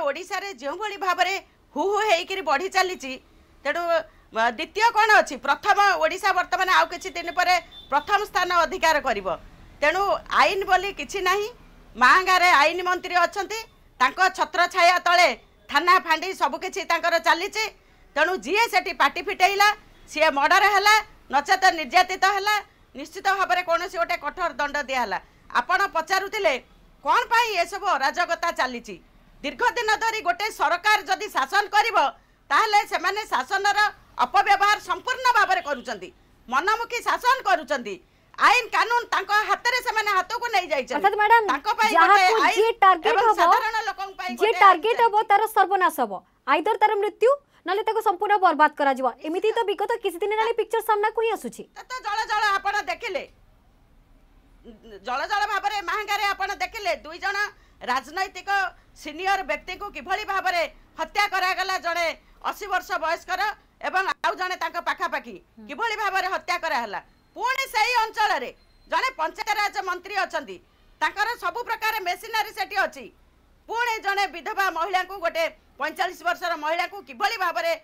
ଓଡ଼ିଶାରେ ଯେଉଁଭଳି ଭାବରେ ହୁ ହୁ ହେଇକିରି ବଢ଼ି ଚାଲିଛି ତେଣୁ ଦ୍ୱିତୀୟ କ'ଣ ଅଛି ପ୍ରଥମ ଓଡ଼ିଶା ବର୍ତ୍ତମାନ ଆଉ କିଛି ଦିନ ପରେ ପ୍ରଥମ ସ୍ଥାନ ଅଧିକାର କରିବ ତେଣୁ ଆଇନ ବୋଲି କିଛି ନାହିଁ ମାହାଙ୍ଗାରେ ଆଇନ ମନ୍ତ୍ରୀ ଅଛନ୍ତି ତାଙ୍କ ଛତ୍ର ଛାୟା ତଳେ ଥାନା ଫାଣ୍ଡି ସବୁକିଛି ତାଙ୍କର ଚାଲିଛି ତେଣୁ ଯିଏ ସେଠି ପାଟି ଫିଟେଇଲା ସିଏ ମର୍ଡ଼ର ହେଲା ନଚେତ ନିର୍ଯାତିତ ହେଲା ନିଶ୍ଚିତ ଭାବରେ କୌଣସି ଗୋଟେ କଠୋର ଦଣ୍ଡ ଦିଆହେଲା ଆପଣ ପଚାରୁଥିଲେ କ'ଣ ପାଇଁ ଏସବୁ ଅରାଜକତା ଚାଲିଛି দীর্ঘদিন ধরে গোটে সরকার যদি শাসন করব তাহলে সেমানে শাসনর অপব্যবহার সম্পূর্ণ ভাবে করছেন মনমুখী শাসন করছেন আইন কানুন তাঙ্ক হাতরে সেমানে হাতকু নেই যাইছেন অর্থাৎ ম্যাডাম তাঙ্ক পাই গোটে আইন এবং সাধারণ লোকক পাই যে টার্গেট হবো তার সর্বনাশ হবো আইদর তার মৃত্যু ନହେଲେ ତାକୁ ସମ୍ପୂର୍ଣ୍ଣ ବର୍ବାଦ କରାଯିବ ଏମିତି ତ ବିଗତ କିଛି ଦିନ ହେଲାଣି ପିକ୍ଚର ସାମ୍ନାକୁ ହିଁ ଆସୁଛି ଜଳ ଜଳ ଆପଣ ଦେଖିଲେ ଜଳ ଜଳ ଭାବରେ ମାହାଙ୍ଗାରେ ଆପଣ ଦେଖିଲେ ଦୁଇ ଜଣ রাজনৈতিক সিনিয়র ব্যক্তি কিভাবে ভাবে হত্যা করা জনে অশী বর্ষ বয়স্কর এবং আউ জনে তাঁর পাখাপাখি কিভাবে ভাবে হত্যা করা পুঁ সেই অঞ্চলের জনে পঞ্চায়েতরাজ মন্ত্রী অনেক তাঁর সবু প্রকার মেসিনারি সেটি অছি পুঁ জনে বিধবা মহিলা গোটে পঁয়চাশ বর্ষর মহিলা কিভাবে ভাবে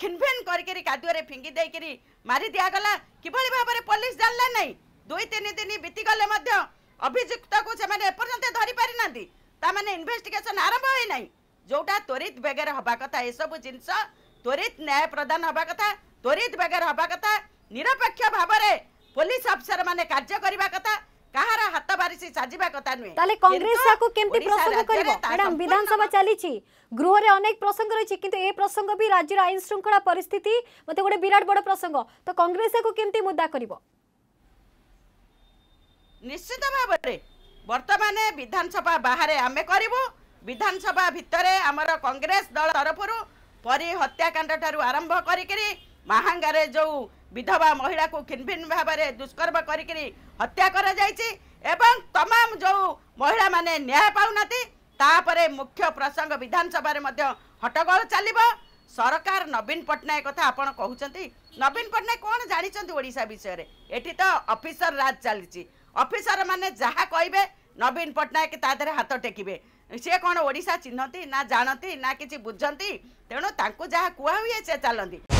খিনফিন করি কাদুয়ে ফিঙ্গি দিয়ে মারি দিগলা কিভাবে ভাবে পুলিশ জানলা নাই দুই তিন দিন বিতিগলে মধ্যে अभियुक्ता को सेमाने एपर्यंत धरि पारि नांदी ता माने इन्वेस्टिगेशन आरंभ होय नाही जोटा त्वरित बेगर हबा कथा ए सब जिंस त्वरित न्याय प्रदान हबा कथा त्वरित बेगर हबा कथा निरपेक्ष भाव रे पुलिस अफसर माने कार्य करबा कथा कहार हात बारिसी साजिबा कथा नुए ताले कांग्रेस को केमती प्रसंग करबो मैडम विधानसभा चली छी गृह रे अनेक प्रसंग रही छी किंतु ए प्रसंग भी राज्य रा आइन श्रृंखला परिस्थिति मते गोडे विराट बड प्रसंग तो कांग्रेस को केमती मुद्दा करबो ନିଶ୍ଚିତ ଭାବରେ ବର୍ତ୍ତମାନ ବିଧାନସଭା ବାହାରେ ଆମେ କରିବୁ ବିଧାନସଭା ଭିତରେ ଆମର କଂଗ୍ରେସ ଦଳ ତରଫରୁ ପରୀ ହତ୍ୟାକାଣ୍ଡ ଠାରୁ ଆରମ୍ଭ କରିକିରି ମାହାଙ୍ଗାରେ ଯେଉଁ ବିଧବା ମହିଳାକୁ କିନ୍ଭିନ୍ ଭାବରେ ଦୁଷ୍କର୍ମ କରିକିରି ହତ୍ୟା କରାଯାଇଛି ଏବଂ ତମାମ ଯେଉଁ ମହିଳାମାନେ ନ୍ୟାୟ ପାଉନାହାନ୍ତି ତାପରେ ମୁଖ୍ୟ ପ୍ରସଙ୍ଗ ବିଧାନସଭାରେ ମଧ୍ୟ ହଟ୍ଟଗୋଳ ଚାଲିବ ସରକାର ନବୀନ ପଟ୍ଟନାୟକ କଥା ଆପଣ କହୁଛନ୍ତି ନବୀନ ପଟ୍ଟନାୟକ କ'ଣ ଜାଣିଛନ୍ତି ଓଡ଼ିଶା ବିଷୟରେ ଏଠି ତ ଅଫିସର ରାଜ ଚାଲିଛି ଅଫିସର ମାନେ ଯାହା କହିବେ ନବୀନ ପଟ୍ଟନାୟକ ତା ଦେହରେ ହାତ ଟେକିବେ ସିଏ କ'ଣ ଓଡ଼ିଶା ଚିହ୍ନନ୍ତି ନା ଜାଣନ୍ତି ନା କିଛି ବୁଝନ୍ତି ତେଣୁ ତାଙ୍କୁ ଯାହା କୁହା ହୁଏ ସେ ଚାଲନ୍ତି